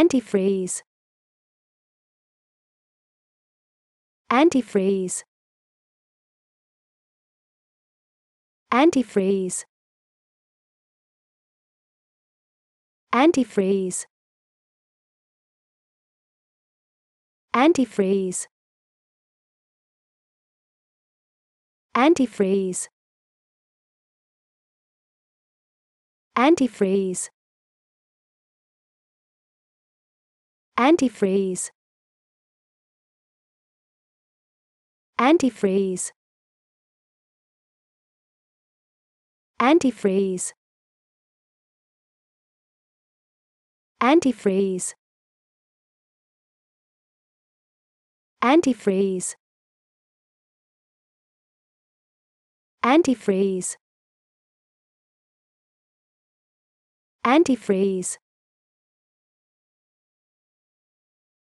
antifreeze antifreeze antifreeze antifreeze antifreeze antifreeze antifreeze antifreeze antifreeze antifreeze antifreeze antifreeze antifreeze antifreeze